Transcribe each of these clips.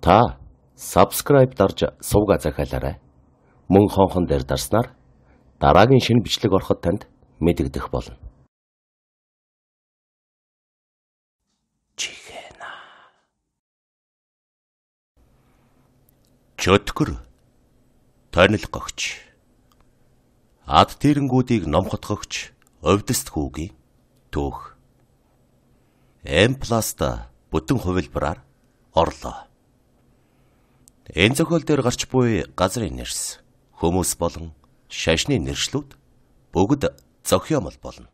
Та subscribe дарж сувга захиалаарай. Мөн хонхон дээр дарснаар дараагийн шинэ бичлэг ороход танд мэдэгдэх болно. Чихэна. Чөтгөр тонил гогч. Ад тэрэнгүүдийг номхотгогч овдсдгүүгийн төөх. М пласта бүтэн хувилбараар орлоо. Энэ зохиол дээр гарч буй газрын нэрс, хүмүүс болон шашны нэршлүүд бүгд зохиомол болно.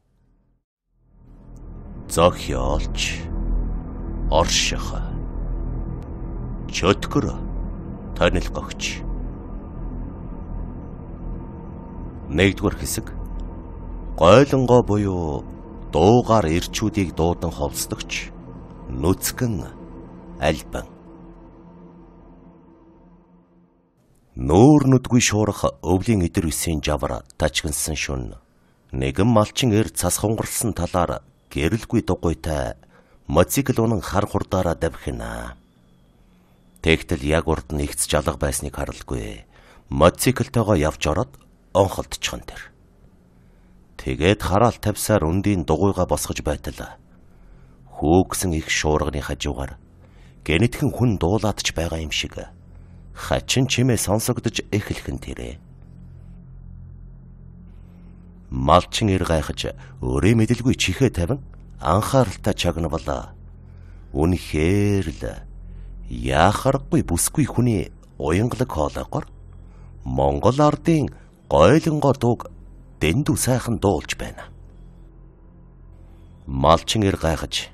Зохиолч оршихо чөтгөр тонилгогч. Нэгдүгээр хэсэг гойлонгоо буюу дуугаар ирчүүдийг дуудан ховсдогч нүцгэн альбан нөөрнөдгүй шуурах өвлийн идэр үсийн жавар тачгинсан шүн нэгэн малчин эр цас хонгорлсон талаар гэрэлгүй дугуйтай моцикл унан хар хурдаараа давхина. Тэгтэл яг урд нь ихц жалга байсныг харалгүй. Моциклтойгоо явж ороод онхолдчихон тэр. Тэгээд хараал тавьсаар өндийн дугуйгаа босгож байтал. Хөөгсөн их шуурганы хажуугаар гэнэтхэн хүн дуулаадч байгаа юм шиг хачин чимээ сонсогдож эхлэхэн тэрэ. Малчин ир гайхаж өөрөө мэдлгүй чихээ тавин анхааралтай чагнавлаа. Үнэхээр л яхаргүй бүсгүй хүний уянгалаг хоолоогоор Монгол ардын гойлонгор дууг дэндүү сайхан дуулж байна. Малчин ир гайхаж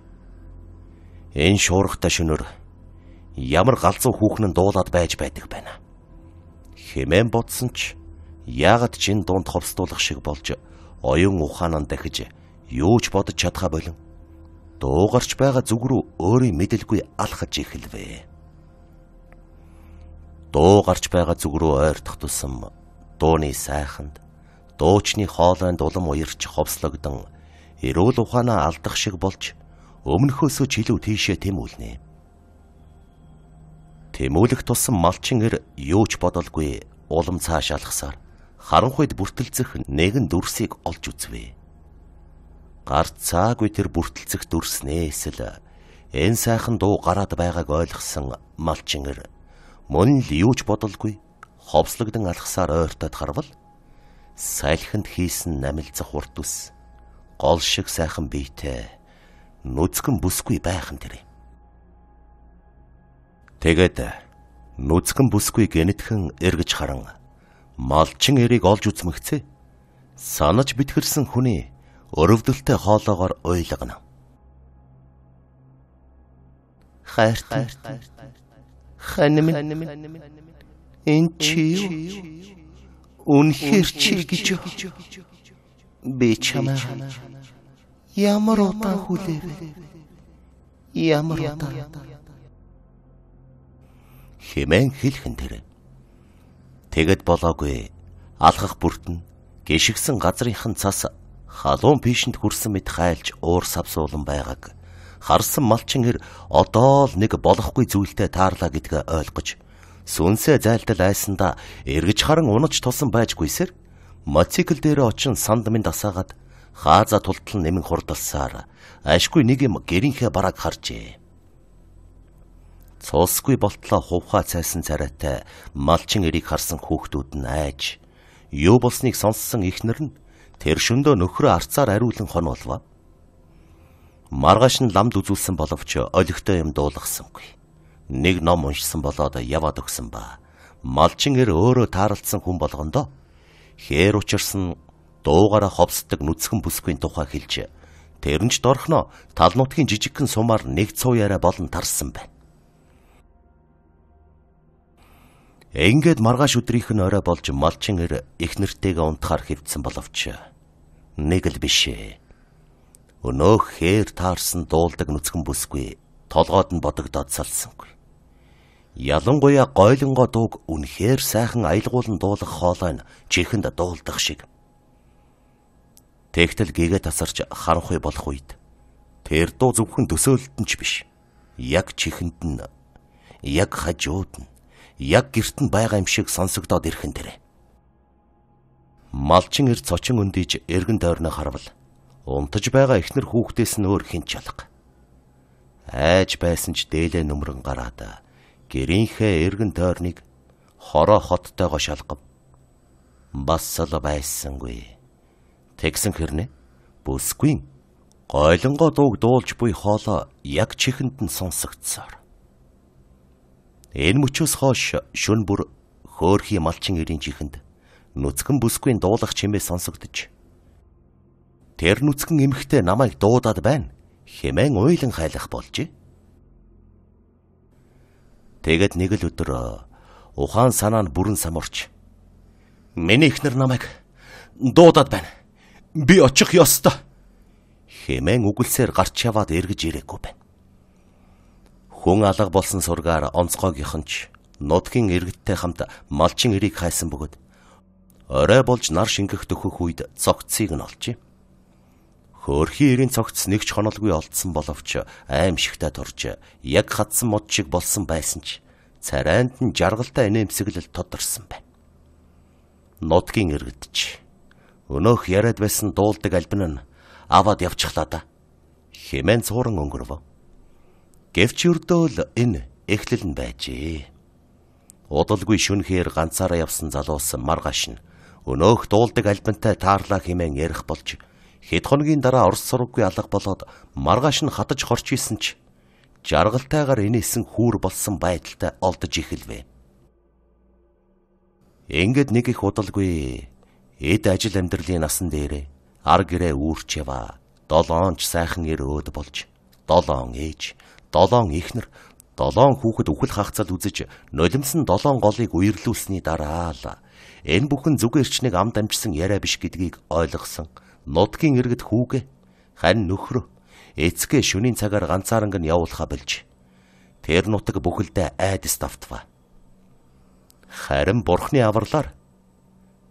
энэ шуурхтай шөнөр ямар галзуу хүүхэн нь дуулаад байж байдаг байна. Хэмээн бодсон ч яагаад ч энэ дунд ховсдуулах шиг болж оюун ухаанаа дахиж юу ч бодож чадхаа болон дуугарч байгаа зүг рүү өөрийн мэдлгүй алхаж эхэлвэ. Дуугарч байгаа зүг рүү ойртох тусам дууны сайханд дуучны хоолойнд улам уярч ховслогдсон эрүүл ухаанаа алдах шиг болж өмнөхөөсөө ч илүү тийшээ тэмүүлнэ. Тэмүүлэх тусам малчин эр юу ч бодолгүй улам цааш алхсаар харанхуйд бүртэлцэх нэгэн дүрсийг олж үзвээ. Гар цаагүй тэр бүртэлцэх дүрснээ эсэл эн сайхан дуу гараад байгааг ойлгосон малчин эр мөн л юу ч бодолгүй ховслогдсон алхсаар ойртоод харвал сайлханд хийсэн намилцах урт ус гол шиг сайхан биетэй нүцгэн бүсгүй байхан тэрэ Тэгээд нүцгэн бүсгүй гэнэтхэн эргэж харан малчин эрийг олж үзмэгцээ. Санаж битгэрсэн хүний өрөвдөлтэй хоолоогоор ойлгоно. Хайртай. Ханим. Энд чи юу? Үнэхээр чи гэж юу? Би чамаа ямар удаан хүлээвэ? Ямар удаан? хэмээн хэлхэн тэр. Тэгэд болоогүй. Алхах бүртэн гიშгсэн газрынхан цас халуун пишэнд хүрсэн мэт хайлж уур савсуулан байгааг харсан малчин хэр одоо л нэг болохгүй зүйлтэй таарлаа гэдгээ ойлгож сүнсээ зайлдал айсанда эргэж харан унаж тусан байжгүйсэр мотоцикл дээр очин санд минь дасаагаад хааза тултал нэмэн хурдалсаар ашгүй нэг юм гэрийнхээ бараг харжээ цолсгүй болтлоо хувхаа цайсан царайтай малчин эрийг харсан хүүхдүүд нь айж юу болсныг сонссон ихнэр нь тэр шөндөө нөхрөө арцаар ариулан хонолваа. Маргааш нь ламд үзүүлсэн боловч олигтой юм дуулгасангүй. Нэг ном уншсан болоод яваад өгсөн ба. Малчин эр өөрөө тааралцсан хүн болгондоо хээр учирсан дуугараа ховсдаг нүцгэн бүсгүй тухай хэлж тэр нь ч дорхноо тал нутгийн жижигхэн сумаар нэг цуу яриа болон тарсан байна. Ингээд маргааш өдрийнх нь орой болж малчин эр их нэртэйгээ унтахаар хэвдсэн боловч нэг л биш ээ. Өнөөх хээр таарсан дуулдаг нүцгэн бүсгүй толгойд нь бодогдоод салсангүй. Ялангуяа гойлонго дууг үнэхээр сайхан аялгуулан дуулах хоолой нь чихэнд дуулдах шиг. Тэгтэл гэгээ тасарч харанхуй болох үед тэр дуу зөвхөн төсөөлөлт нь ч биш. Яг чихэнд нь яг хажууд нь яг герт нь байгаа юм шиг сонсогдоод ирхэн дэрэ. Малчин эр цочин өндийж эргэн тойрноо харвал унтаж байгаа эхнэр хүүхдээс нь өөр хин чалга. Айж байсан ч дээлээ нүмрэн гараад гэрийнхээ эргэн тойрныг хороо хоттойгоо шалгав. Бас л байсангүй. Тэгсэн хэрнээ бүсгүй гойлонгоо дууг дуулж буй хоолоо яг чихэнд нь сонсогдсоор. Энэ мөчөөс хойш шүн бүр хөөрхи малчин эрийн жихэнд нүцгэн бүсгүй дуулах чимээ сонсогдож тэр нүцгэн эмхтэй намайг дуудаад байна хэмээн ойлон хайлах болжээ. Тэгэд нэг л өдөр э, ухаан санаа нь бүрэн самурч миний ихнэр намайг дуудаад байна. Би очих ёстой хэмээн үгэлсээр гарч яваад эргэж ирээгүй байна. Хүн алга болсон сургаар онцгойгийнх нь ч нутгийн иргэдтэй хамт малчин эрийг хайсан бөгөөд орой болж нар шингэх төхөх үед цогцсыг нь олжээ. Хөөрхийн эрийн цогц нэг ч хонолгүй олдсон боловч аимшигтай турж яг хатсан мод шиг болсон байсан ч царайнд нь жаргалтай инээмсэглэл тодорсон байна. Нутгийн иргэдч өнөөх яриад байсан дуулдаг альбин нь аваад явчихлаа да. Хэмээн цууран өнгөрвөө. Гэвч юрдөө л энэ эхлэл нь байжээ. Удалгүй шүнхээр ганцаараа явсан залуус маргааш нь өнөөх дуулдаг альбантай таарлаа хэмээн ярих болж хэд хоногийн дараа орс сургаггүй алга болоод маргааш нь хатаж хорч исэн ч жаргалтайгаар инээсэн хүүр болсон байдалтай олдож ихэлвэ. Ингээд нэг их удалгүй эд ажил амьдралын насан дээрээ ар гэрээ үүрч яваа. Долоонч сайхан ирөөд болж долоон ээж 7 ихнэр 7 хүүхэд үхэл хагацад үзэж нулимсан 7 голыг үерлүүлсний дараа л энэ бүхэн зүг эрчнийг ам дамжсан яриа биш гэдгийг ойлгосон. Нудгийн иргэд хүүгээ харин нөхрөө эцгээ шөнийн цагаар ганцаарнг нь явуулхаа билж. Тэр нутаг бүхэлдээ айдас давтва. Харин бурхны авралаар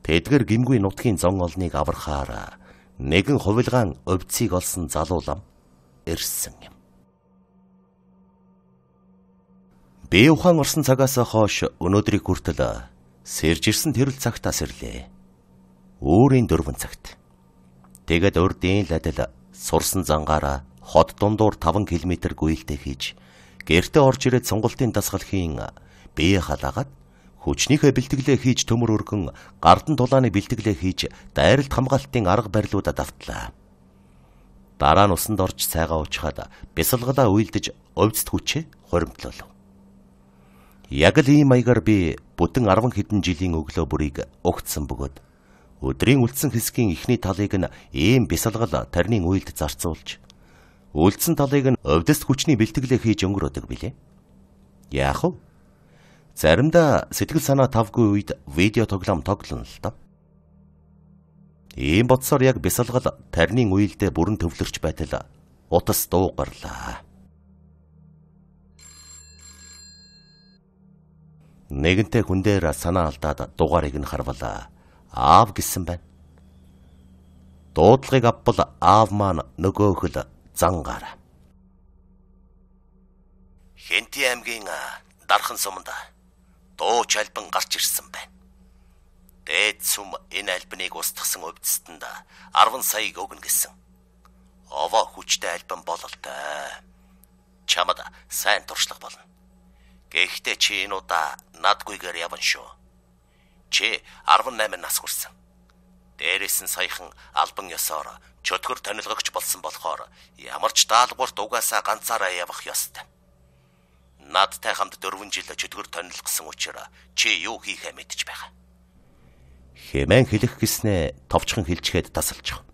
тэдгэр гимгүй нутгийн зон олныг аврахаар нэгэн хувилгаан овцыг олсон залуулам ирсэн юм. Бие ухаан орсон цагаас хойш өнөөдрийг хүртэл э, сэрж ирсэн тэрл цагтаас ирлээ. Өөрийн дөрвөн цагт. Тэгэд урдийн ладал сурсан зангаараа хот дундуур 5 км гүйлтэ хийж гэрте орж ирээд сонголтын дасгалхийн э, бие халаагаад хүчнийхээ бэлтгэлээ хийж төмөр өргөн гардан тулааны бэлтгэлээ хийж дайралт хамгаалтын арга барилуудад давтлаа. Дараа нь усанд орж цайгаа уучхаад бясалгалаа үйлдэж овцт хүчээ хоримтлолов. Яг л ийм маягаар би бүтэн 10 хэдэн жилийн өглөө бүрийг угтсан бөгөөд өдрийн үлдсэн хэсгийн ихний талыг нь ийм бясалгал тарны үйлд зарцуулж үлдсэн талыг нь овдс хүчний бэлтгэлээ хийж өнгөрөөдөг билээ. Яах вэ? Заримдаа сэтгэл санаа тавгүй үед видео тоглоом тоглоно л доо. Ийм бодсоор яг бясалгал тарны үйлдэ бүрэн төвлөрч байтал утас дуугарлаа. Нэгэнтээ хүн дээр санаа алдаад дугаарыг нь харвалаа. Аав гэсэн байна. Дуудлагыг авбал аав маань нөгөө хөл зангаар. Хэнти аймгийн дархан суманд дуу чалбан гарч ирсэн байна. Дээд сум энэ альбиныг устгасан өвдөстэнд 10 саяг өгнө гэсэн. Овоо хүчтэй альбан бололтой. Чамд сайн туршлага болно. Гэхдээ чи энэ удаа надгүйгээр явна шүү. Чи 18 нас хүрсэн. Дээрээс нь саяхан албан ёсоор чөтгөр танилгагч болсон болохоор ямар ч даалгаварт угаасаа ганцаараа явах ёстой. Надтай хамт 4 жил чөтгөр танилцсан учраас чи юу хийхээ мэдэж байгаа. Хэмээн хэлэх гиснээ товчхон хилчгээд тасалчих.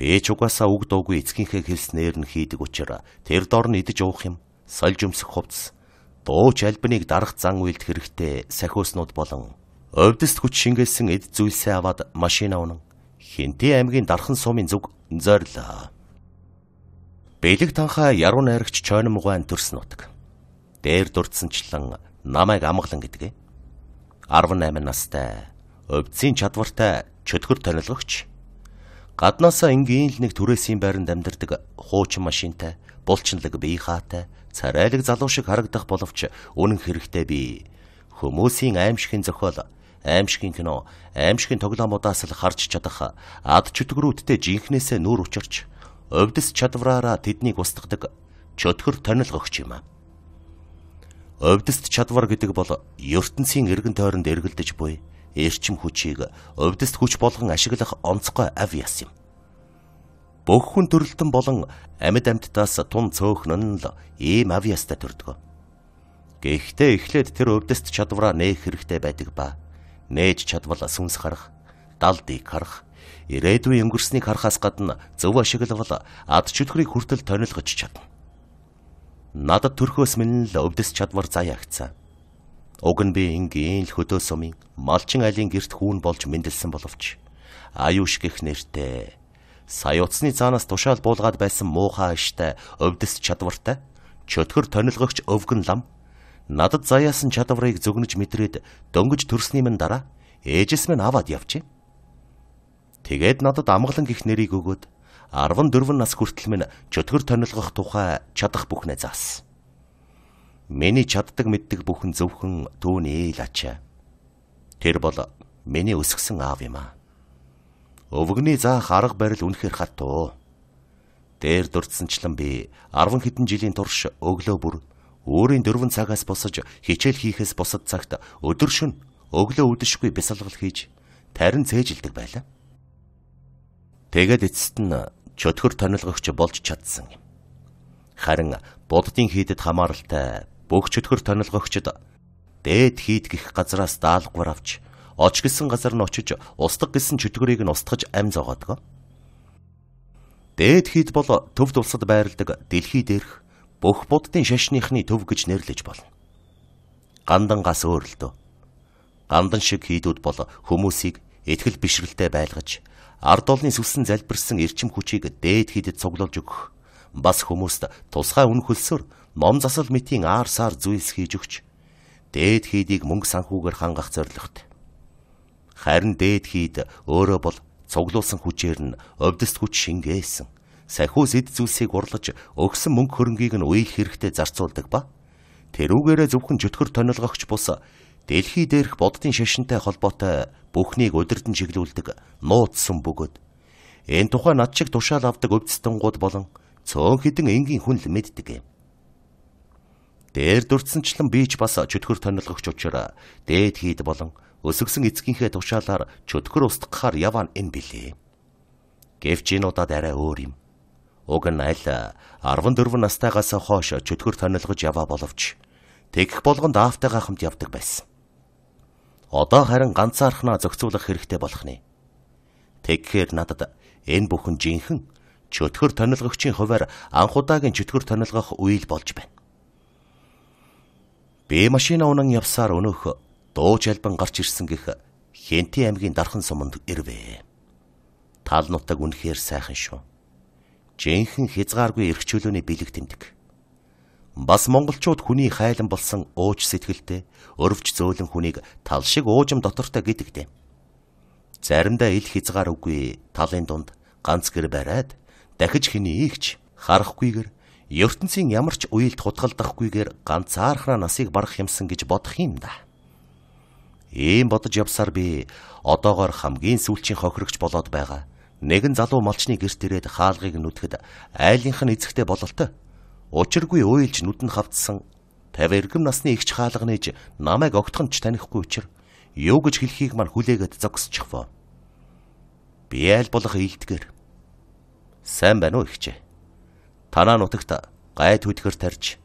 Би ч угаасаа үг дуугүй эцгийнхээ хэлснээр нь хийдэг учраас тэр дор нь идэж уух юм, сольж өмсөх хувцс бууч альбиныг дарах зан үйлд хэрэгтэй сахиуснууд болон овдөст хүч шингээсэн эд зүйлсээ аваад машин авнан Хинтээ аймгийн дархан сумын зүг зорлоо. Бэлэг танха яруу найрагч чойном угаан төрсөн утг. Дээр дурдсанчлан намайг амглан гэдгээ. 18 настай өвдсөн чадвартай чөтгөр танилгагч гаднаасаа ингийн л нэг түрээсийн байранд амьдардаг хуучин машинтай булчинлаг бие хаатай царайлаг залуу шиг харагдах боловч үнэн хэрэгтэй би. Хүмүүсийн аимшигын зохиол, аимшигын кино, аимшигын тоглоомудаас л харж чадах ад чөтгөрүүдтэй жинхнээсээ нүур учирч овдс чадвараараа тэднийг устгадаг чөтгөр тонил өгч юм. Овдсд чадвар гэдэг бол ертөнцийн эргэн тойронд эргэлдэж буй эрчим хүчийг овдсд хүч болгон ашиглах онцгой авьяас юм бүх хүн төрөлтөн болон амьд амьтдаас тун цөөхнөн л ийм авьяастай төрдөг. Гэхдээ эхлээд тэр өвдөст чадвараа нээх хэрэгтэй байдаг ба нээж чадвал сүнс харах, далдыг харах, ирээдүйн өнгөрснийг харахаас гадна зөв ашиглавал ад чөлхрийг хүртэл тонилгож чадна. Надад төрхөөс минь л өвдөс чадвар заяагцсан. Уг нь би ингийн л хөдөө сумын малчин айлын герт хүүн болж мэндэлсэн боловч аюуш гих нэртэй сая утасны цаанаас тушаал буулгаад байсан муухай аштай өвдөс чадвартай чөтгөр тонилгогч өвгөн лам надад заяасан чадварыг зөгнөж мэдрээд дөнгөж төрсний минь дараа ээжэс минь аваад явжээ. Тэгээд надад амгалан гих нэрийг өгөөд 14 нас хүртэл минь чөтгөр тонилгох тухай чадах бүхнээ заасан. Миний чаддаг мэддэг бүхэн зөвхөн түүний ээл ачаа. Тэр бол миний өсгсөн аав юм аа. Өвгөний заах арга барил үнэхээр хатуу. Дээр дурдсанчлан би 10 хэдэн жилийн турш өглөө бүр өөрийн дөрвөн цагаас босож хичээл хийхээс бусад цагт өдөр шөн өглөө үдэшгүй бясалгал хийж тарин цээжилдэг байлаа. Тэгээд эцэст нь чөтгөр тонилгогч болж чадсан юм. Харин буддын хийдэд хамааралтай бүх чөтгөр тонилгогчд дээд хийд гих газраас даалгавар авч оч гисэн газар нь очиж устдаг гисэн чөтгөрийг нь устгаж ам зогоодгоо. Дээд хийд бол төвд улсад байрладаг дэлхий дээрх бүх буддын шашныхны төв гэж нэрлэж болно. Гандан гас өөрлөдөө. Гандан шиг хийдүүд бол хүмүүсийг ихтгэл бишрэлтэй байлгаж ард олны сүлсэн залбирсан эрчим хүчийг дээд хийдэд цуглуулж өгөх бас хүмүүст тусгай үн хөлсөр ном засал мэтийн аар саар зүйлс хийж өгч дээд хийдийг мөнгө санхүүгээр хангах зорилготой. Харин дээд хийд өөрөө бол цуглуулсан хүчээр нь овдсд хүч шингээсэн. Сахиус эд зүйлсийг урлаж өгсөн мөнгө хөрөнгийг нь үйл хэрэгтэй зарцуулдаг ба. Тэрүүгээрээ зөвхөн жөтгөр тонилгогч бус дэлхий дээрх боддын шашинтай холбоотой бүхнийг удирдан чиглүүлдэг нууцсан бөгөөд энэ тухай над шиг тушаал авдаг өвдсдөнгууд болон цөөн хідэн энгийн хүн л мэддэг юм. Дээр дурдсанчлан бич бас чөтгөр тонилгогч учраас дээд хийд болон өсөгсөн эцгийнхээ тушаалаар чөтгөр устгахаар яваа энэ билээ. Гэвч энэ удаад арай өөр юм. Уг нь аль 14 настайгаас хойш чөтгөр тонилгож яваа боловч тэгэх болгонд аавтайгаа хамт явдаг байсан. Одоо харин ганцаархнаа зохицуулах хэрэгтэй болох нь. Тэгэхээр надад энэ бүхэн жинхэнэ чөтгөр тонилгогчийн хуваар анхудаагийн чөтгөр тонилгох үйл болж байна. Би машина унан явсаар өнөөх дуу жалбан гарч ирсэн гэх Хэнти аймгийн дархан суманд ирвэ. Тал нутаг үнэхээр сайхан шүү. Жинхэнэ хязгааргүй эрхчлөөний бэлэг тэмдэг. Бас монголчууд хүний хайлан болсон ууж сэтгэлтэй, өрөвч зөөлөн хүнийг тал шиг уужим дотортой гэдэгтэй. Заримдаа ил хязгаар үгүй талын дунд ганц гэр бариад дахиж хэний ийгч харахгүйгээр ертөнцийн ямар ч уйлд хутгалдахгүйгээр ганцаархнаа насыг барах юмсан гэж бодох юм да. Ийм бодож явсаар би одоогоор хамгийн сүүлчийн хохирогч болоод байгаа. Нэгэн залуу малчны гэрт ирээд хаалгыг нүдэхэд айлынх нь эзэгтэй бололтой. Учиргүй уйлж нүд нь хавцсан 50 эргэм насны ихч хаалга нээж намайг огтхон ч танихгүй учир юу гэж хэлхийг мань хүлээгээд зогсчихвоо. Би аль болох ийдгэр. Сайн байна уу ихчээ? Танаа нутагт гайд хөдгөр тарж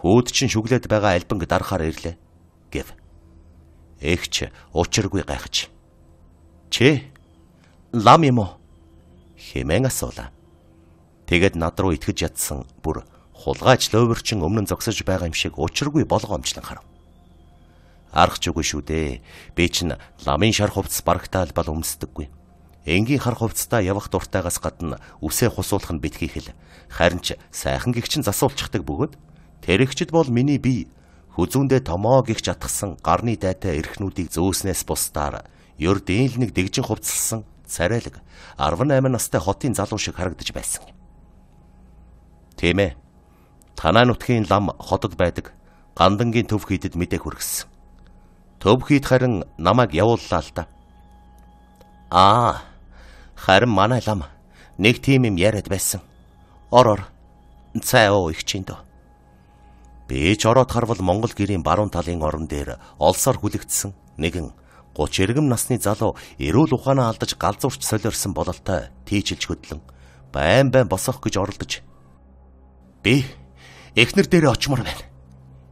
хүүд чинь шүглээд байгаа альбанг дарахаар ирлээ гэв. Эгч учиргүй гайхаж. Чэ лам юм уу? хэмээн асуулаа. Тэгэд над руу итгэж ядсан бүр хулгайч ловерчин өмнө зогсож байгаа юм шиг учиргүй болгоомжлон харав. Арах ч үгүй шүү дээ. Би чинь ламын шар хувцас барагтаал бол өмсдөггүй. Энгийн хар хувцастаа явах дуртайгаас гадна үсээ хусуулах нь битгий хэл. Харин ч сайхан гихчин засуулчихдаг бөгөөд тэрэгчд бол миний бие Хүзүүндээ томоо гих жатгсан гарны дайтай эрхнүүдийг зөөснөөс бусдаар ердийн л нэг дэгжин хувцалсан царайлаг 18 настай хотын залуу шиг харагдаж байсан юм. Тийм ээ. Танаа нутгийн лам хотод байдаг гандангийн төв хийдэд мэдээ хүргэсэн. Төв хийд харин намайг явууллаа л да. Аа. Харин манай лам нэг тийм юм яриад байсан. Ороор. Цай уу их чинь дөө. Бээж ороод харвал Монгол гэрийн баруун талын орон дээр олсоор хүлэгдсэн нэгэн 30 эргэм насны залуу эрүүл ухаанаа алдаж галзуурч солиорсон бололтой тийчилж хөдлөн байн байн босох гэж оролдож би эхнэр дээрээ очмор байна.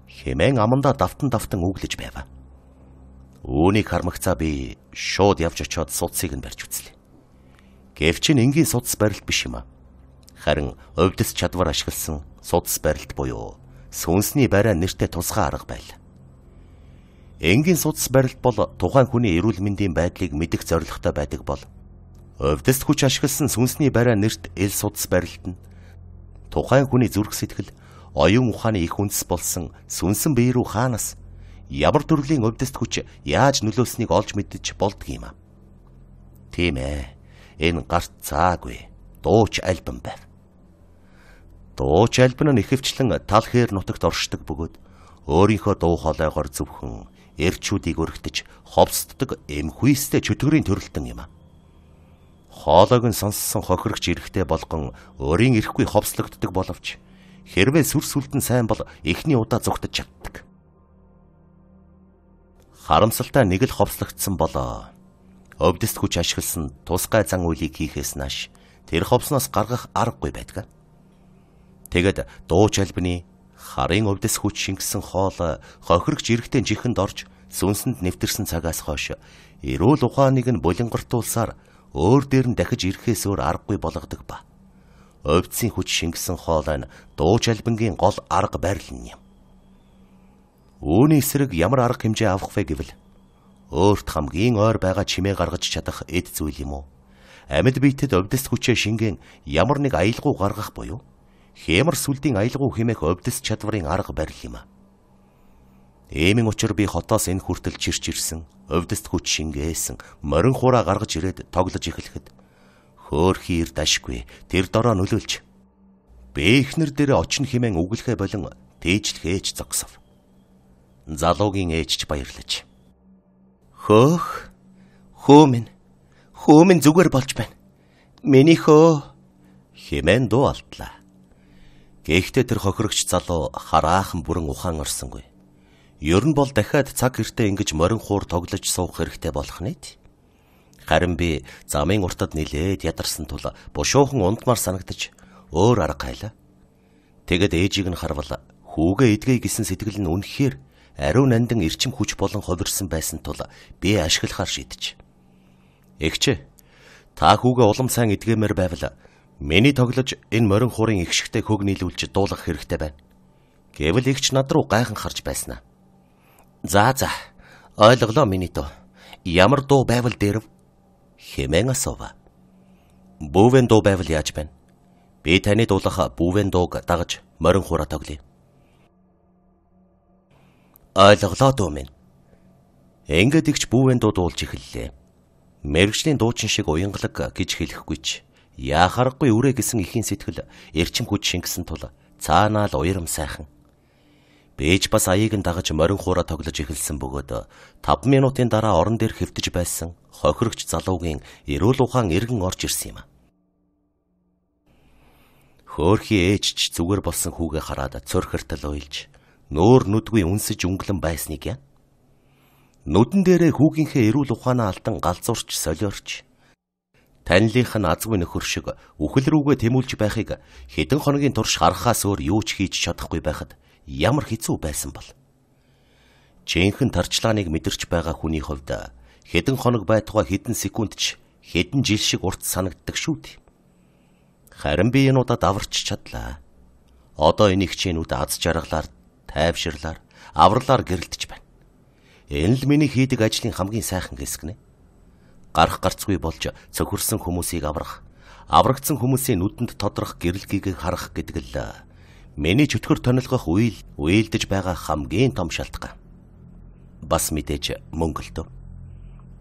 Хэмээн амандаа давтан давтан үглэж байваа. Үүнийг хармагцаа би шууд явж очиод судсыг нь барьж үзлээ. Гэвч энэ энгийн судас барилт биш юм а. Харин увдис чадвар ашигласан судас барилт буюу сүнсний барай нэртэй тусгай арга байл. Энгийн судас барилт бол тухайн хүний эрүүл мэндийн байдлыг мэдэх зорилготой байдаг бол Овдөст хүч ашигласан сүнсний барай нэрт ил судас барилт нь тухайн хүний зүрх сэтгэл оюун ухааны их үндэс болсон сүнсэн бие рүү хаанаас ямар төрлийн овдөст хүч яаж нөлөөснийг олж мэдэж болдгийм аа. Тийм ээ. Энэ гарт цаагүй дууч альбом байв. Дууч альбин нь ихэвчлэн тал хээр нутагт оршдог бөгөөд өөрийнхөө дуу хоолойгоор зөвхөн эрчүүдийг өргөтж ховсддаг эмхүйстэй чөтгөрийн төрөлтөн юм. Хоолойг нь сонссон хохирогч эрэхтэй болгон өөрийн эрэхгүй ховслогддог боловч хэрвээ сүрс үлдэн сайн бол эхний удаа зүгтж чаддаг. Харамсалтай нэг л ховслогдсон болоо өвдөст хүч ашигласан тусгай зан үйлийг хийхээс нааш тэр ховсноос гаргах аргагүй байдаг. Тэгэд дууч альбны харын өвдөс хүч шингэсэн хоол хохирогч эрэгтэй жихэнд орж сүнсэнд нэвтэрсэн цагаас хойш эрүүл ухааныг нь булингартуулсаар өөр дээр нь дахиж ирэхээс өөр аргагүй болгодог ба. Овцсийн хүч шингэсэн хоол нь дууч альбангийн гол арга байрал нь юм. Үүний эсрэг ямар арга хэмжээ авах вэ гэвэл өөрт хамгийн ойр байгаа чимээ гаргаж чадах эд зүйл юм уу? Амьд биетэд өвдөс хүчээ шингэн ямар нэг аялгау гаргах буюу хэмэр сүлдийн аялгау хэмээх овдс чадварын арга барил юм. Ээмэн учир би хотоос энэ хүртэл чирч ирсэн, овдсд хүч шингээсэн, морин хураа гаргаж ирээд тоглож эхлэхэд хөөхи ир дашгүй, тэр дороо нөлөөлж. Бэхнэр дээр очин химэн үглэхэ болон тээжлэхэж зогсов. Залуугийн ээжч баярлаж. Хөөх, хөөмэн, хөөмэн зүгээр болж байна. Миний хөө химэн дуу алдлаа. Гэхдээ тэр хохирогч залуу хараахан бүрэн ухаан орсонгүй. Ер нь бол дахиад цаг эртээ ингэж морин хуур тоглож суух хэрэгтэй болох нь. Харин би замын уртад нилээд ядарсан тул бушуухан ундмаар санагдаж өөр арга гайлаа. Тэгэд ээжийг нь харвал хүүгээ эдгэе гэсэн сэтгэл нь үнэхээр ариун нандан эрчим хүч болон ховирсан байсан тул би ашиглахаар шийдэж. Эгчээ та хүүгээ улам сайн эдгэмээр байвал Миний тоглож энэ морин хуурын ихшигтэй хөг нийлүүлж дуулах хэрэгтэй байна. Гэвэл ихч над руу гайхан харж байснаа. За за. Ойлголоо миний дөө. Ямар дуу байвал дээрв? Хэмээн асуув. Бүүвэн дуу байвал яаж байна? Би таны дуулаха бүүвэн дууг дагаж морин хуураа тоглоё. Ойлголоо дөө минь. Ингээд ихч бүүвэн дуу дуулж эхэллээ. Мэргэжлийн дуучин шиг уянгалаг гэж хэлэхгүй ч Яахарахгүй өрөө гэсэн ихийн сэтгэл эрчим хүч шингэсэн тул цаанаа л уярам сайхан. Бээж бас аяыг нь дагаж морин хуура тоглож эхэлсэн бөгөөд 5 минутын дараа орон дээр хөвтөж байсан хохирогч залуугийн эрүүл ухаан эргэн орж ирсэн юм. Хөөхий ээжч зүгээр болсон хүүгээ хараад цөрхөртөл уйлж нөөр нүдгүй үнсэж өнгөлөн байсныг яа. Нүдэн дээрээ хүүгийнхээ эрүүл ухаанаа алдан галзуурч солиорч таньлынх нь азгүй нөхөр шиг үхэл рүүгээ тэмүүлж байхыг хэдэн хоногийн турш харахаас өөр юу ч хийж чадахгүй байхад ямар хэцүү байсан бол. Жинхэнэ тарчлааныг мэдэрч байгаа хүний хувьд хэдэн хоног байтугай хэдэн секунд ч хэдэн жил шиг урт санагддаг шүү дээ. Харин би энэ удаад аварч чадлаа. Одоо энэ их чинүүд аз жаргалаар, тайвширлаар, авралаар гэрэлтэж байна. Энэ л миний хийдэг ажлын хамгийн сайхан хэсэг нэ гарах гарцгүй болж цохирсан хүмүүсийг аврах, аврагдсан хүмүүсийн нүдэнд тодрох гэрэлгийг харах гэдэг л миний чөтгөр тонилгох үйл үйлдэж байгаа хамгийн том шалтгаан. Бас мэдээж мөнгөлтөө.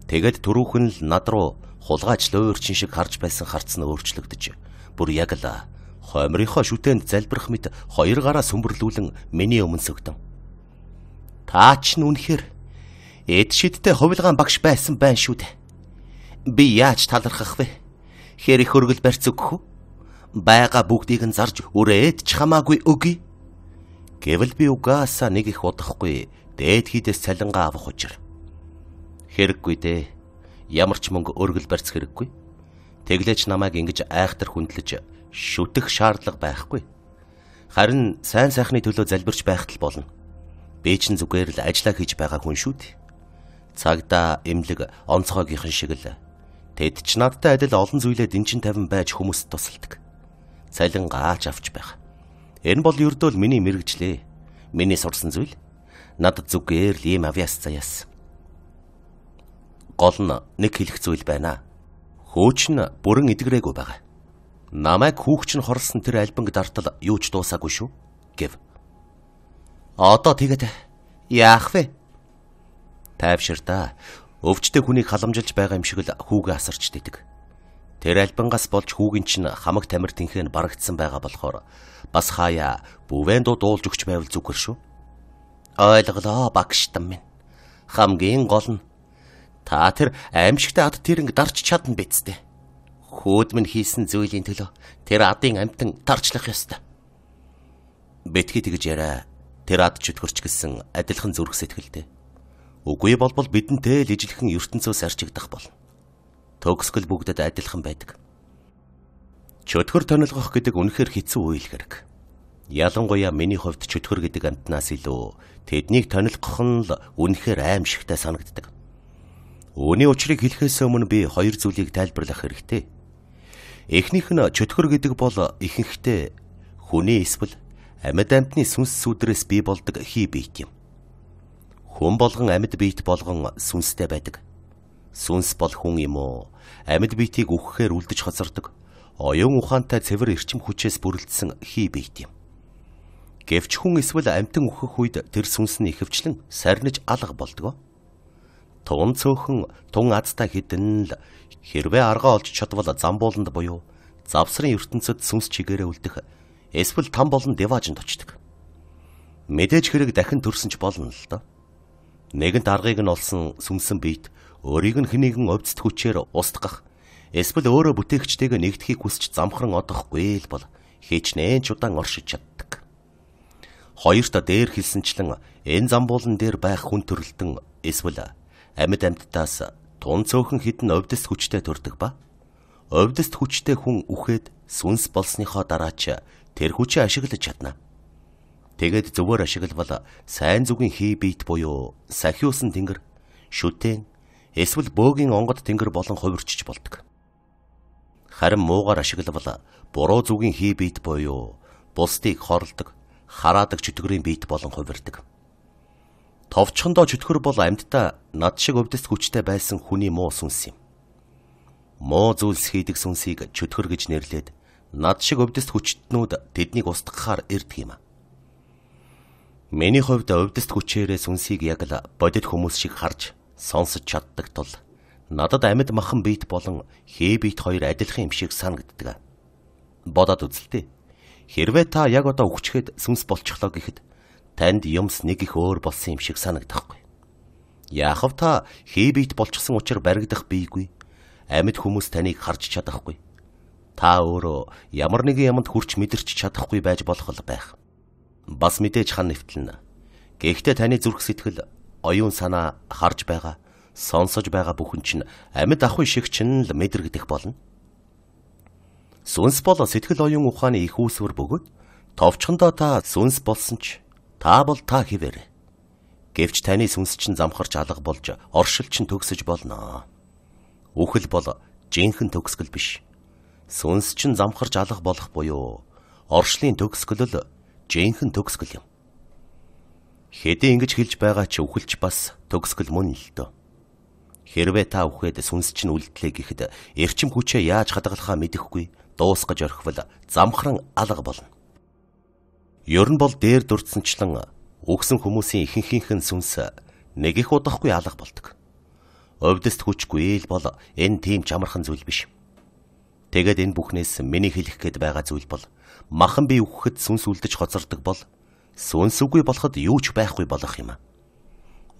Тэгэд түрүүхэн л над руу хулгайч луурчин шиг харж байсан харц нь өөрчлөгдөж бүр яг л хоймрынхоо шүтэнд залбирх мэт хоёр гараа сөмбөрлүүлэн миний өмнө сөгдөв. Таач нь үнэхээр эд шидтэй хувилгаан багш байсан байна шүү дээ. Би яаж талархах вэ? Хэр их хөргөл барьц өгөх үү? Бага бүгдийг нь зарж өрөөд ч хамаагүй өгье. Гэвэл би угаасаа нэг их удахгүй дээд хийдээс цалингаа авах учир. Хэрэггүй дээ. Ямар ч мөнгө өргөл барьц хэрэггүй. Тэглэж намайг ингэж айхтар хүндлэж шүтэх шаардлага байхгүй. Харин сайн сайхны төлөө залбирч байхтал болно. Би ч зүгээр л ажиллаа хийж байгаа хүн шүү дээ. Цагдаа эмлэг онцгойгийнхан шиг л Тэд ч надтай адил олон зүйлээ дэнчин тавин байж хүмүүст тусалдаг. Цалин гаач авч байх. Энэ бол ердөө л миний мэрэгчлээ. Миний сурсан зүйл надад зүгээр л ийм авьяас заяас. Гол нь нэг хэлэх зүйл байна. Хөөч нь бүрэн эдгрээгүй байгаа. Намайг хүүхч нь хорлсон тэр альбанг дартал юу ч дуусаагүй шүү гэв. Одоо тэгээд яах вэ? Тайвшир та өвчтэй хүнийг халамжилж байгаа юм шиг л хүүгээ асарч дэдэг. Тэр альбангаас болж хүүгийн чинь хамаг тамир тэнхэн барагдсан байгаа болохоор бас хаяа бүвэн дуулж өгч байвал зүгээр шүү. Ойлголоо багштан минь. Хамгийн гол нь та тэр аимшигтай ад тэрнг дарч чадна биз дээ хөөд минь хийсэн зүйлийн төлөө тэр адын амтан тарчлах ёстой. Бэтгий тэгж яриа. Тэр ад ч өдгөрч гисэн адилхан зүрх сэтгэлтэй. Үгүй болбол бидэнтэй л ижилхэн ертөнцөөс арчигдах болно. Төгсгөл бүгдэд адилхан байдаг. Чөтгөр тонилгох гэдэг үнэхээр хэцүү үйл хэрэг. Ялангуяа миний хувьд чөтгөр гэдэг амтнаас илүү тэднийг тонилгох нь л үнэхээр аимшигтай санагддаг. Үүний учрыг хэлэхээс өмнө би хоёр зүйлийг тайлбарлах хэрэгтэй. Эхнийх нь чөтгөр гэдэг бол ихэнхдээ хүний эсвэл амьд амьтны сүнс сүдрээс бий болдог хий биет юм. Хүн болгон амьд биет болгон сүнстэй байдаг. Сүнс бол хүн юм уу? Амьд биетийг үхэхээр үлдэж хоцордог. Оюун ухаантай цэвэр эрчим хүчээс бүрлдсэн хий биет юм. Гэвч хүн эсвэл амьтан үхэх үед тэр сүнс нь ихэвчлэн сарниж алга болдгоо. Тун цөөхөн тун азтай хідэн л хэрвээ аргаа олж чадвал замбууланд буюу завсрын ертөнцид сүнс чигээрээ үлдэх эсвэл там болон деважинд очдог. Мэдээж хэрэг дахин төрсөнч болно л доо. Нэгэн даргыг нь олсон сүмсэн биет өөрийг нь хэнийгэн овцт хүчээр устгах эсвэл өөрөө бүтээгчтэйгээ нэгдэхийг хүсч замхран одохгүй л бол хичнээн ч удаан оршиж чаддаг. Хоёрт дээр хэлсэнчлэн энэ замбуулан дээр байх хүн төрөлтөн эсвэл амьд амьтдаас тун цөөхөн хідэн овдс хүчтэй төрдөг ба овдс хүчтэй хүн үхээд сүнс болсныхоо дараа ч тэр хүчийг ашиглаж чадна. Тэгэд зөвөр ашиглавал сайн зүгийн хий бийт буюу сахиусан тэнгэр, шүтэн, эсвэл бөөгийн онгод тэнгэр болон хувирчж болдог. Харин муугаар ашиглавал буруу зүгийн хий бийт буюу бусдыг хорлдог, хараадаг чөтгөрийн бийт болон хувирдаг. Товчхондоо чөтгөр бол амьдтаа над шиг өвдөс хүчтэй байсан хүний муу сүнс юм. Муу зүйлс хийдэг сүнсийг чөтгөр гэж нэрлээд над шиг өвдөс хүчтнүүд тэднийг устгахаар ирдэг юм. Миний хувьд увдист хүчээрээс үнсийг яг л бодит хүмүүс шиг харж сонсож чаддаг тул надад амьд махан бит болон хээ бит хоёр адилхан юм шиг санагддаг. Бодоод үзэлтэй. Хэрвээ та яг одоо өгчгэд сүнс болчихлоо гэхэд танд юмс нэг их өөр болсон юм шиг санагдахгүй. Яахав та хээ бит болчихсон учраас баригдах бийгүй. Амьд хүмүүс таныг харж чадахгүй. Та өөрөө ямар нэгэн юмд хүрч мэдэрч чадахгүй байж болох л байх бас мэдээж хан нэвтлэнэ. Гэхдээ таны зүрх сэтгэл, оюун санаа харж байгаа, сонсож байгаа бүхэн чинь амьд ахуй шиг чинь л мэдрэгдэх болно. Сүнс бол сэтгэл оюун ухааны их үүсвэр бөгөөд товчхондоо та сүнс болсон ч та бол та хിവэр. Гэвч таны сүнс чинь замхарч алга болж оршил чинь төгсөж болно. Үхэл бол жинхэнэ төгсгөл биш. Сүнс чинь замхарч алга болох буюу оршлын төгсгөл л жинхэнэ төгсгөл юм. Хэдийн ингэж хэлж байгаа ч үхэлч бас төгсгөл мөн л дөө. Хэрвээ та үхээд сүнс чинь үлдлээ гэхэд эрчим хүчээ яаж хадгалахаа мэдэхгүй дуусгаж орхивол замхран алга болно. Ер нь бол дээр дурдсанчлан үгсэн хүмүүсийн ихэнхийнх нь сүнс нэг их удахгүй алга болдог. Овдөст хүчгүй ил бол энэ тийм чамархан зүйл биш. Тэгэд энэ бүхнээс миний хэлэх гээд байгаа зүйл бол махан бие үхэхэд сүнс үлдэж хоцордог бол сүнс үгүй болоход юу ч байхгүй болох юм.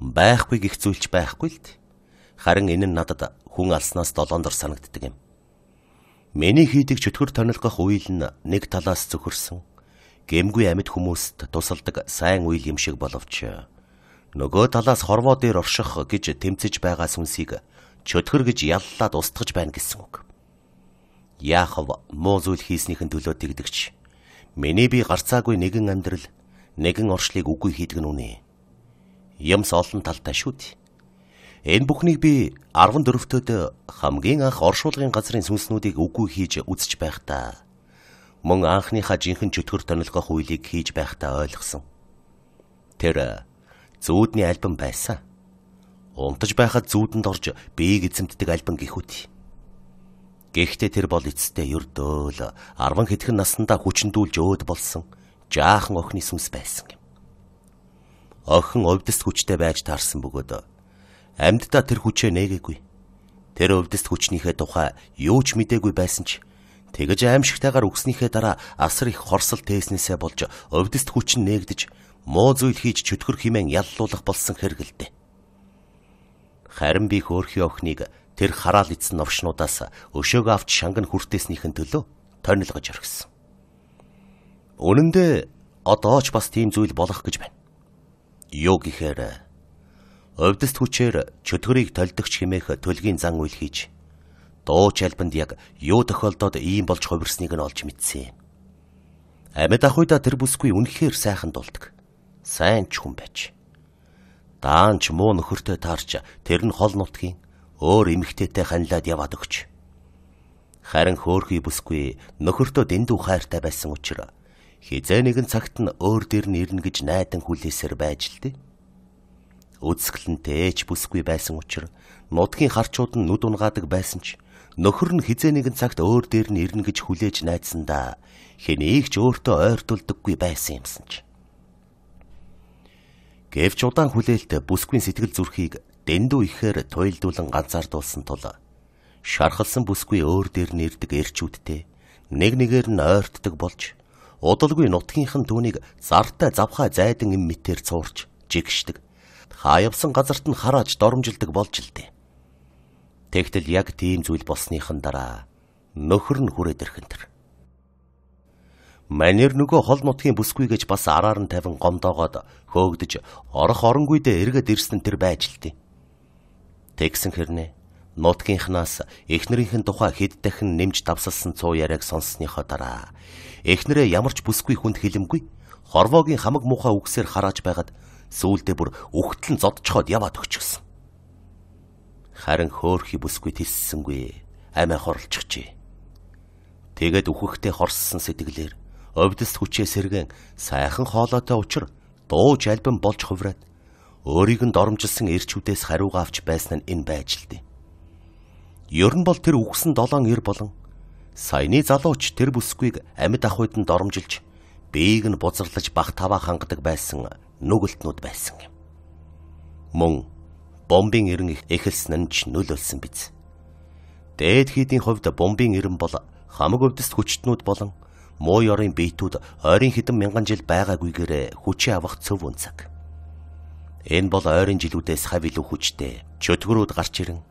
Байхгүй гих зүйлч байхгүй л дээ. Харин энэ нь надад хүн алснаас долоондор санагддаг юм. Миний хийдэг чөтгөр тонилгох үйл нь нэг талаас зөвхөрсөн гэмгүй амьд хүмүүст тусалдаг сайн үйл юм шиг боловч нөгөө талаас хорвоо дээр орших гэж тэмцэж байгаа сүнсийг чөтгөр гэж яллаад устгаж байна гэсэн үг. Яахов муу зүйл хийснийхэн төлөө тэгдэгч Миний би гарцаагүй нэгэн амьдрал нэгэн оршлыг үгүй хийдэг нь үнэ. Ямс олон талтай шүү дээ. Энэ бүхнийг би 14 төд хамгийн анх оршуулгын газрын сүнснүүдийг үгүй хийж үзэж байхдаа мөн анхныхаа жинхэнэ чөтгөр тонилгох үйлийг хийж байхдаа ойлгосон. Тэр э, зүүдний альбом байсан. Унтаж байхад зүүдэнд орж биеийг эзэмддэг альбом гихүүт. Гэхдээ тэр бол эцэстээ өрдөөл 10 хэдхэн наснда хүчндүүлж өөд болсон жаахан охины сүнс байсан юм. Охин овдс хүчтэй байж таарсан бөгөөд амьддаа тэр хүчээ нээгээгүй. Тэр овдс хүчнийхээ тухай юу ч мэдээгүй байсан ч тэгэж аимшигтайгаар үгснийхээ дараа асар их хорсол тээснээсээ болж овдс хүч нь нээгдэж муу зүйл хийж чөтгөр химэн яллуулах болсон хэрэгэлдэ. Харин би хөөрхи охиныг тэр хараал эцэн новшнуудаас өшөөг авч шанган хүртээснийхэн төлөө тойнолгож орхисон. Үнэн дээр одоо ч бас тийм зүйл болох гэж байна. Юу гэхээр Овдс хүчээр чөтгөрийг толдогч хэмээх төлгийн зан үйл хийж дууч альбанд яг юу тохиолдоод ийм болж хувирсныг нь олж мэдсэн юм. Амьд ахуйда тэр бүсгүй үнэхээр сайхан дулдаг. Сайн ч хүн байж. Даанч муу нөхөртэй таарч тэр нь хол нутгийн өөр эмэгтэйтэй ханилаад яваад өгч. Харин хөөхий бүсгүй нөхөртөө дэндүү хайртай байсан учраас хизээ нэгэн цагт нь өөр дээр нь ирнэ гэж найдан хүлээсээр байж л дээ. Үзсгэлэнтэй ээж бүсгүй байсан учраас нутгийн харчууд нь нүд унгаадаг байсан ч нөхөр нь хизээ нэгэн цагт өөр дээр нь ирнэ гэж хүлээж найдсандаа хэнийг ч өөртөө ойртуулдаггүй байсан юмсан ч. Гэвч удаан хүлээлт бүсгүй сэтгэл зүрхийг дэндүү ихээр туйлдуулан ганцаардуулсан тул шархалсан бүсгүй өөр дээр нэрдэг эрчүүдтэй нэг нэгээр нь ойртдог болж удалгүй нутгийнхан түүнийг зартай завхаа зайдан юм мэтэр цуурч жигшдэг. Хаявсан газарт нь харааж доромжилдог болж илдэ. Тэгтэл яг тийм зүйл болсныхан дараа нөхөр нь хүрээд ирхэнтэр. Манер нөгөө хол нутгийн бүсгүй гэж бас араар нь тавин гомдоогоод хөөгдөж орох оронгүй дэ эргээд ирсэн тэр байж илдэ. Тэгсэн хэрнээ нутгийнхнаас эхнэрийнхэн тухай хэд дахин нэмж давсалсан цуу яриаг сонссныхоо дараа эхнэрээ ямар ч бүсгүй хүнд хэлэмгүй хорвоогийн хамаг муухай үгсээр харааж байгаад сүүлдээ бүр өгтлөн зодчиход яваад өгчихсөн. Харин хөөхи бүсгүй тэлсэнгүй амиа хорлчихжээ. Тэгэд үхэхтэй хорссон сэтгэлээр овдс хүчээ сэргэн сайхан хоолойтой учир дууж альбан болж хувраад Өөрийг нь доромжилсан эрчүүдээс хариугаа авч байсан нь энэ байж л дээ. Ер нь бол тэр үгсэн долоон эр болон саяны залууч тэр бүсгүйг амьд ахуйд нь доромжилж биеийг нь бузарлаж бах таваа хангадаг байсан нүгэлтнүүд байсан юм. Мөн бомбын эрен эхэлсэн нь ч нөлөөлсөн биз. Дээд хийдийн хувьд бомбын эрен бол хамаг өвдөс хүчтнүүд болон муу ёрын биетүүд ойрын хэдэн мянган жил байгаагүйгээр хүчээ авах цөв үнцэг. Энэ бол ойрын жилүүдээс хав илүү хүчтэй. Чөтгөрүүд гарч ирэн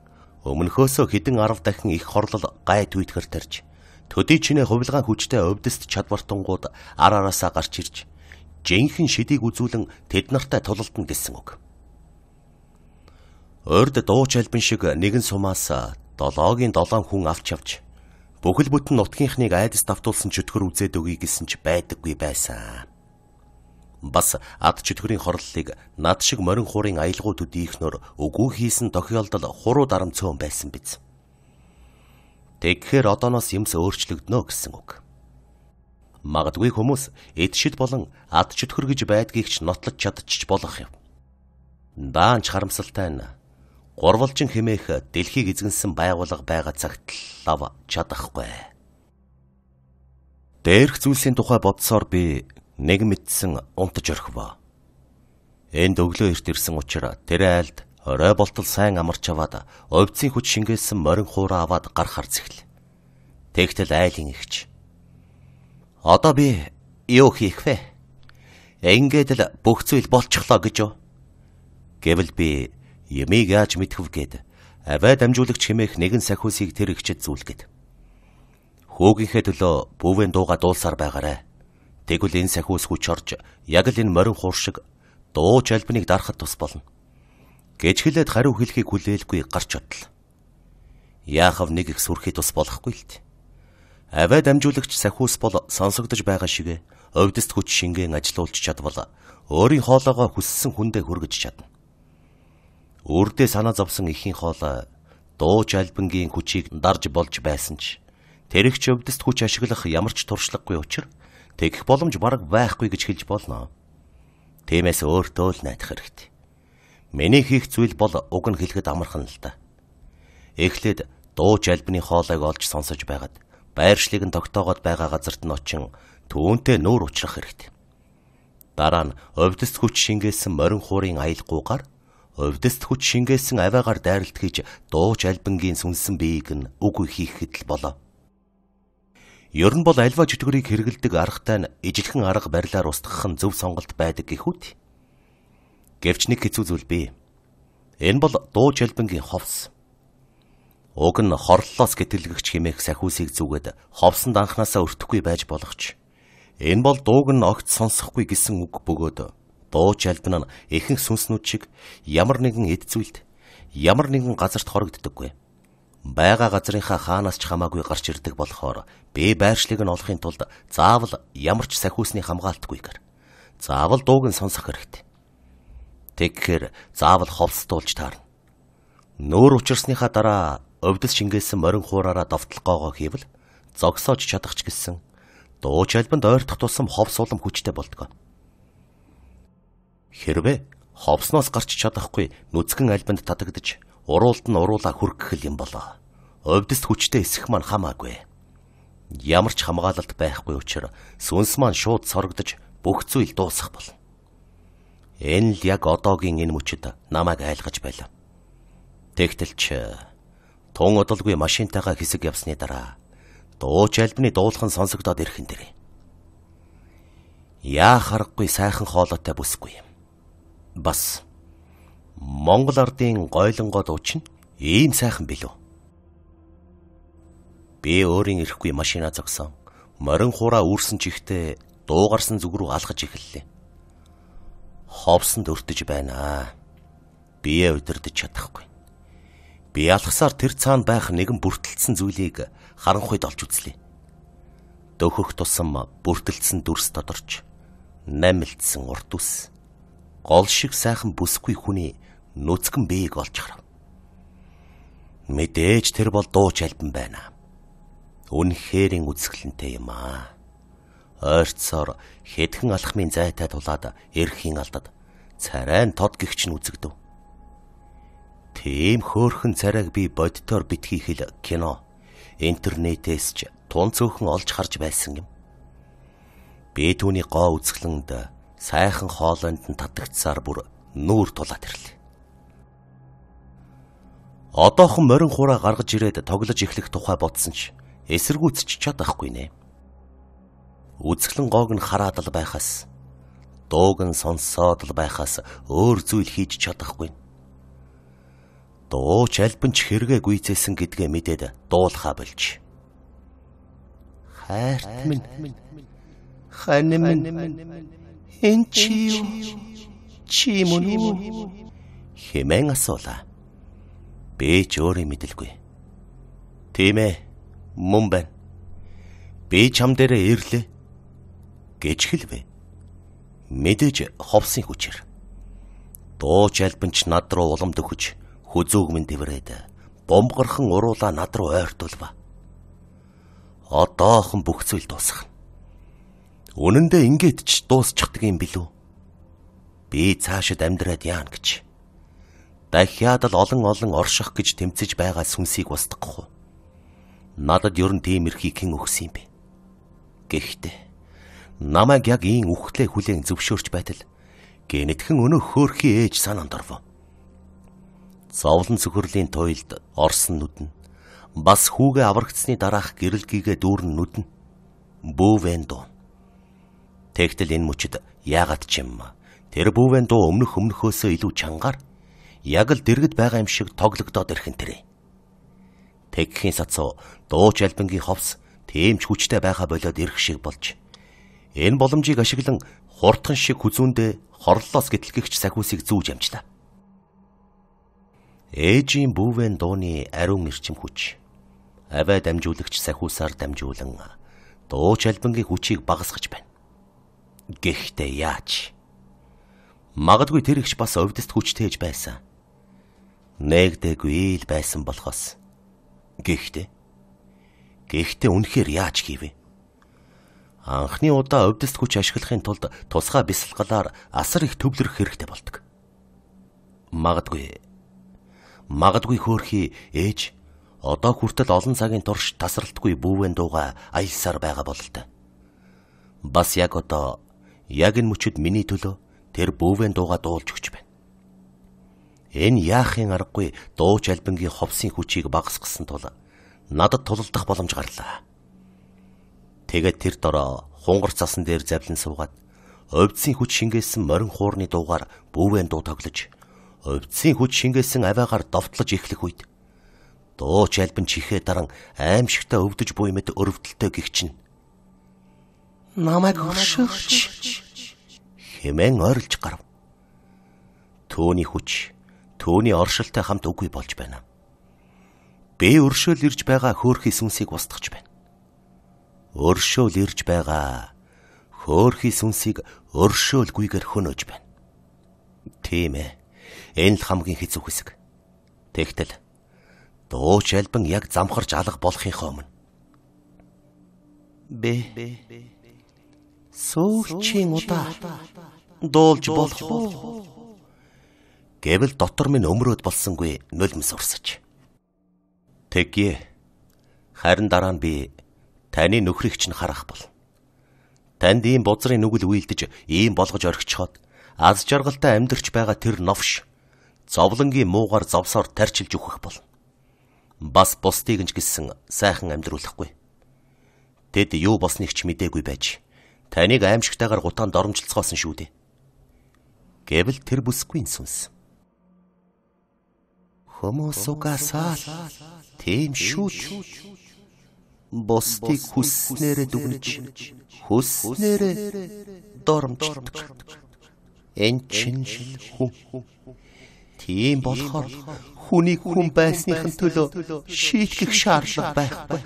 өмнөхөөсөө хэдэн 10 дахин их хорлол гай түйтгэр тарж төдий чинээ хувилгаан хүчтэй өвдөст чадвартангууд ар араасаа гарч ирж жинхэнэ шидийг үзүүлэн тэд нартай тулалдана гэсэн үг. Урд дууч альбин шиг нэгэн сумаас долоогийн долоон хүн авч явж бүхэл бүтэн нутгийнхныг айдас давтуулсан чөтгөр үзээд өгье гэсэн ч байдаггүй байсан. Бас ад чөтгөрийн хорлолыг над шиг морин хуурын аялгуу төдийхнөр үгүй хийсэн тохиолдол хуруу дарамцөөн байсан биз. Тэгэхэр одооноос юмс өөрчлөгднө гэсэн үг. Магадгүй хүмүүс эдшид болон ад чөтгөр гэж байдгийг ч нотлож чадчих болох юм. Даанч харамсалтай нь гурвалжин хэмээх дэлхийг эзэмсэн байгуулга байгаа цагт лав чадахгүй. Дээрх зүйлсийн тухай бодсоор би нэг мэдсэн унтж орхив. Энд өглөө эрт ирсэн учраас тэр айлд орой болтол сайн амарч аваад овцын хүч шингээсэн морин хуураа аваад гарахар зэхэл. Тэгтэл айлын ихч. Одоо би юу хийх вэ? Ингээд л бүх зүйл болчихлоо гэж юу? Гэвэл би ямиг яаж мэдхв гээд аваа дамжуулагч хэмээх нэгэн сахиусыг тэр ихчэд зүүлгээд. Хөөгийнхээ төлөө бүвэн дууга дуулсаар байгаарэ. Тэгвэл энэ сахиус хүч орж яг л энэ морин хуур шиг дуу чалбныг дарахад тус болно. Гэж хэлээд хариу хэлхийг хүлээлгүй гарч одлоо. Яахав нэг их сүрхий тус болохгүй л дээ. Аваа дамжуулагч сахиус бол сонсогдож байгаа шигэ овдсд хүч шингэн ажилуулж чадвал өөрийн хоолоогоо хүссэн хүндээ хүргэж чадна. Үрдээ санаа зовсон ихийн хоолоо дууч альбангийн хүчийг дарж болж байсан ч тэрэгч өвдөст хүч ашиглах ямар ч туршлагагүй учраа тэгэх боломж бараг байхгүй гэж хэлж болно. Тиймээс өөртөө л найдах хэрэгтэй. Миний хийх зүйл бол уг нь хэлэхэд амархан л да. Эхлээд дууч альбны хоолойг олж сонсож байгаад байршлыг нь тогтоогоод байгаа газарт нь очин түүнтэй нүүр учрах хэрэгтэй. Дараа нь овдс хүч шингээсэн морин хуурын аялгуугаар овдс хүч шингээсэн аваагаар дайралт хийж дууч альбангийн сүнсэн биеийг нь үгүй хийхэд л болоо. Ер нь бол альва чөтгөрийг хэрэгэлдэг аргатай нь ижилхэн арга барилаар устгах нь зөв сонголт байдаг гэхүүт. Гэвч нэг хэцүү зүйл бий. Энэ бол дуу чалбангийн ховс. Уг нь хорлолоос гэтэлгэгч хэмээх сахиусыг зүгэд ховсонд анханасаа өртөхгүй байж болгоч. Энэ бол дууг нь огт сонсохгүй гэсэн үг бөгөөд дуу чалбан нь ихэнх сүнснүүд шиг ямар нэгэн эд зүйлд ямар нэгэн газарт хорогддоггүй. Бага газрынхаа хаанаас ч хамаагүй гарч ирдэг болохоор Би байршлыг нь олохын тулд заавал ямар ч сахиусны хамгаалтгүйгээр заавал дууг нь сонсох хэрэгтэй. Тэгэхэр заавал холстуулж таарна. Нүүр учирсныхаа дараа өвдөс шингээсэн морин хуураараа довтлогоогоо хийвэл зогсоож чадах ч гэсэн дуу чалбанд ойртох тусам ховс улам хүчтэй болдгоо. Хэрвээ ховсноос гарч чадахгүй нүцгэн альбанд татагдж уруулт нь уруулаа хүргэх юм болоо. Өвдөс хүчтэй эсэх маань хамаагүй. Ямар ч хамгаалалт байхгүй учраас сүнс маань шууд сорогдож бүх зүйл дуусах болно. Энэ л яг одоогийн энэ мөчөд намайг айлгаж байлаа. Тэгтэлч тун удалгүй машинтайгаа хэсэг явсны дараа дууч альбны дуулхан сонсогдоод ирхэн дэрэ. Яа харахгүй сайхан хоолойтой бүсгүй юм. Бас Монгол ардын гойлонгоо дуучин ийм сайхан билүү. Би өөрийн ирэхгүй машина зогсон. Морин хураа үүрсэн чихтэй дуугарсан зүг рүү алхаж эхэллээ. Ховсон дөртөж байна. Бие удирдах чадахгүй. Би алхсаар тэр цаана байх нэгэн бүртэлсэн зүйлийг харанхуйд олж үзлээ. Дөхөх тусам бүртэлсэн дүрс тодорч намилцсан урт ус гол шиг сайхан бүсгүй хүний нүцгэн биеийг олж харав. Мэдээж тэр бол дуу чалбан байна үнхээрийн үзэсгэлэнтэй юм аа. Ойрцоор хэдхэн алхмын зайтай тулаад эрхийн алдад царайн тод гихч нь үзэгдэв. Тийм хөөрхөн царайг би боддоор битгий хэл кино, интернетээс ч тун цөөхөн олж харж байсан юм. Би түүний гоо үзэсгэлэнд сайхан хоолойнд нь татагцсаар бүр нүүр тулаад ирлээ. Одоохон морин хураа гаргаж ирээд тоглож эхлэх тухай бодсон ч эсэргүүцч чадахгүй нэ. Үзгэлэн гоог нь хараад л байхаас дууг нь сонсоод л байхаас өөр зүйл хийж чадахгүй. Дуу ч альбан ч хэрэгэ гүйцээсэн гэдгээ мэдээд дуулахаа болж. Хайрт минь ханим минь эн чи юу чи мөн үү хэмээн асуулаа. Бэ ч өөрөө мэдлгүй. Тийм ээ мөн байна. Би чам дээрээ ирлээ гэж хэлвэ. Мэдээж ховсын хүчээр. Дуу чалбанч над руу улам дөхөж хүзүүг минь дэврээд бомгорхон уруула над руу ойртуулва. Одоохон бүх зүйл дуусах. Үнэн дээр ингээд ч дуусчихдаг юм билүү? Би цаашид амьдраад яана гэж. Дахиад л олон олон орших гэж тэмцэж байгаа сүнсийг устгахгүй надад ер нь тийм эрхийг хэн өгсөн юм бэ? Гэхдээ намайг яг ийм үхтлээ хүлээн зөвшөөрч байтал гэнэтхэн өнөө хөөрхий ээж санаанд орвоо. Зовлон цөхөрлийн туйлд орсон нүдэн бас хүүгээ аврагдсны дараах гэрэлгийгэ дүүрэн нүдэн бүүвэн дуу. Тэгтэл энэ мөчд яагаад ч юм тэр бүүвэн дуу өмнөх өмнөхөөсөө илүү чангаар яг л дэрэгд байгаа юм шиг тоглогдоод ирхэн тэрэ. Пекхийн сацуу дууч альбингийн ховс тэмч хүчтэй байха болоод ирэх шиг болж энэ боломжийг ашиглан хурдхан шиг хүзүүндээ хорлолоос гэтлгэгч сахиусыг зүүж амжлаа. Ээжийн бүүвэн дууны ариун эрчим хүч аваа дамжуулагч сахиусаар дамжуулан дууч альбингийн хүчийг багасгаж байна. Гэхдээ яаж? Магадгүй тэр ихч бас овдсд хүчтэйж байсан. Нэгдэггүй л байсан болохоос Гэхдээ гэхдээ үнэхээр яаж хийвэ? Анхны удаа өвдөст хүч ашиглахын тулд тусгай бясалгалаар асар их төвлөрөх хэрэгтэй болдог. Магадгүй магадгүй хөөрхий ээж одоо хүртэл олон цагийн турш тасралтгүй бүүвэн дууга аялсаар байгаа бололтой. Бас яг одоо яг энэ мөчөд миний төлөө тэр бүүвэн дууга дуулж өгч байна. Энэ яахын аргагүй дууч альбингийн ховсын хүчийг багасгасан тул надад тулалдах боломж гарлаа. Тэгээд тэр дороо хунгар цасан дээр завлан суугаад овцын хүч шингээсэн морин хуурны дуугаар бүвэн дуу тоглож овцын хүч шингээсэн аваагаар довтлож эхлэх үед дуу чалбан чихээ даран аимшигтай өвдөж буй мэт өрөвдөлтөө гихчин. Намайг хөшөөч хэмээн ойрлж гарв. Төвний хүч Төвний оршилтой хамт үгүй болж байна. Бэ өршөөл ирж байгаа хөөрхий сүнсийг устгах байна. Өршөөл ирж байгаа хөөрхий сүнсийг өршөөлгүйгээр хөнөөж байна. Тийм ээ. Энэ л хамгийн хэцүү хэсэг. Тэгтэл дууч альбан яг замхарж алга болохынхоо өмнө Бэ. Сүүлчийн удаа дуулж болох уу? Гэвэл дотор минь өмрөөд болсонгүй нулимс урсаж. Тэгье. Харин дараа нь би таны нөхрөгч нь харах бол. Танд ийм бузрын нүгэл үйлдэж, ийм болгож орхичоод аз жаргалтай амьдрч байгаа тэр новш зовлонгийн муугаар зовсоор тарчилж өгөх бол. Бас бусдыг нь ч гисэн сайхан амьдруулахгүй. Тэд юу босныг ч мдээгүй байж таныг аимшигтайгаар гутаанд оромжилцгоосон шүү дээ. Гэвэл тэр бүсгүй сүнс. Хүмүүс угасаал тийм шүү. Бусдыг хүсснээр дүгнэж, хүсснээр доромжлдог. Энд чинь хүн. Тийм болохоор хүний хүн байсныхын төлөө шийтгэх шаардлага байхгүй.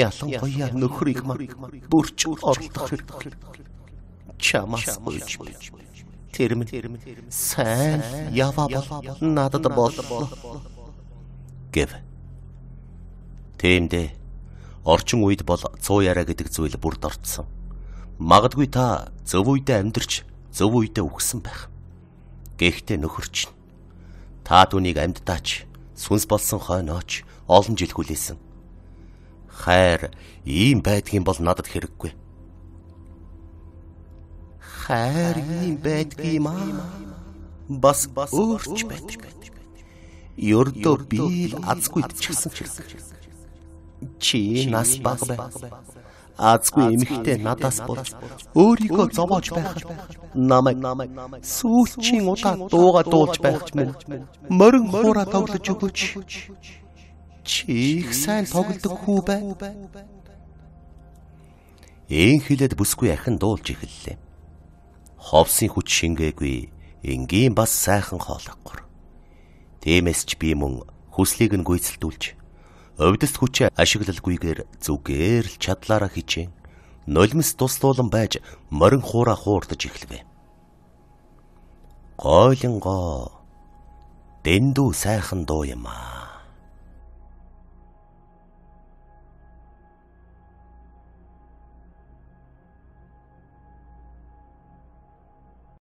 Ялангуяа нөхрийг мөр бүрч ордох. Чамаас болж байна. Termin sen yava bol надад боллоо гэв. Тэмдэ орчин үед бол цуу яриа гэдэг зүйл бүрд орцсон. Магадгүй та зөв үедээ амьдарч зөв үедээ үхсэн байх. Гэхдээ нөхөрч нь та түүнийг амьдтаач сүнс болсон хойноч олон жил хүлээсэн. Хайр ийм байдгийн бол надад хэрэггүй хайр юм байдгийм аа. Бас өөрч байдаг. Юрдөө би л азгүй тчихсэн ч гэсэн. Чи нас баг бай. Азгүй эмхтэй надаас болж өөрийгөө зовоож байх. Намайг сүүлчийн удаан дууга дуулж байх минь. Морин хуура тоглож өгөөч. Чи их сайн тоглодог хүү бай. Ийм хэлэд бүсгүй ахин дуулж эхэллээ ховсын хүч шингээгүй энгийн бас сайхан хоолойгор. Тиймээс ч би мөн хүслийг нь гүйцэлдүүлж овдс хүчээ ашиглалгүйгээр зүгээр л чадлаараа хичээн нулимс туслуулан байж морин хуураа хуурдаж эхлэв. Гойлон гоо дэндүү сайхан дуу юм аа.